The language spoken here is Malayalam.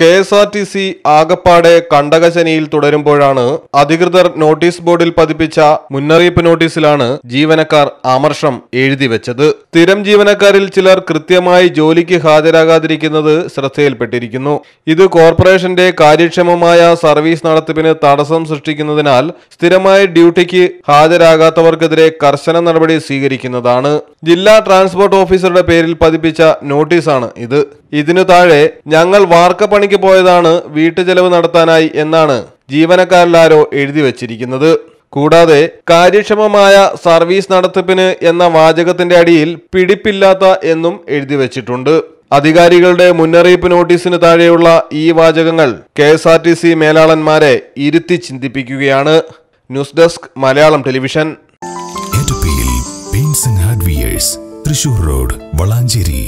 K S R T C ആകപ്പാടെ കണ്ടകശനിയിൽ തുടരുമ്പോഴാണ് അധികൃതർ നോട്ടീസ് ബോർഡിൽ പതിപ്പിച്ച മുന്നറിയിപ്പ് നോട്ടീസിലാണ് ജീവനക്കാർ ആമർഷം എഴുതി വെച്ചത് സ്ഥിരം ജീവനക്കാരിൽ ചിലർ കൃത്യമായി ജോലിക്ക് ഹാജരാകാതിരിക്കുന്നത് ശ്രദ്ധയിൽപ്പെട്ടിരിക്കുന്നു ഇത് കോർപ്പറേഷന്റെ കാര്യക്ഷമമായ സർവീസ് നടത്തിപ്പിന് തടസ്സം സൃഷ്ടിക്കുന്നതിനാൽ സ്ഥിരമായ ഡ്യൂട്ടിക്ക് ഹാജരാകാത്തവർക്കെതിരെ കർശന നടപടി സ്വീകരിക്കുന്നതാണ് ജില്ലാ ട്രാൻസ്പോർട്ട് ഓഫീസറുടെ പേരിൽ പതിപ്പിച്ച നോട്ടീസാണ് ഇത് ഇതിനു താഴെ ഞങ്ങൾ വാർക്കപ്പണി ജർമ്മനിക്ക് പോയതാണ് ചെലവ് നടത്താനായി എന്നാണ് ജീവനക്കാരിലാരോ എഴുതി വച്ചിരിക്കുന്നത് കൂടാതെ കാര്യക്ഷമമായ സർവീസ് നടത്തിപ്പിന് എന്ന വാചകത്തിന്റെ അടിയിൽ പിടിപ്പില്ലാത്ത എന്നും എഴുതി വച്ചിട്ടുണ്ട് അധികാരികളുടെ മുന്നറിയിപ്പ് നോട്ടീസിന് താഴെയുള്ള ഈ വാചകങ്ങൾ K S R T C മേലാളന്മാരെ ഇരുത്തി ചിന്തിപ്പിക്കുകയാണ് news desk Malayalam television Thrissur road Valanchery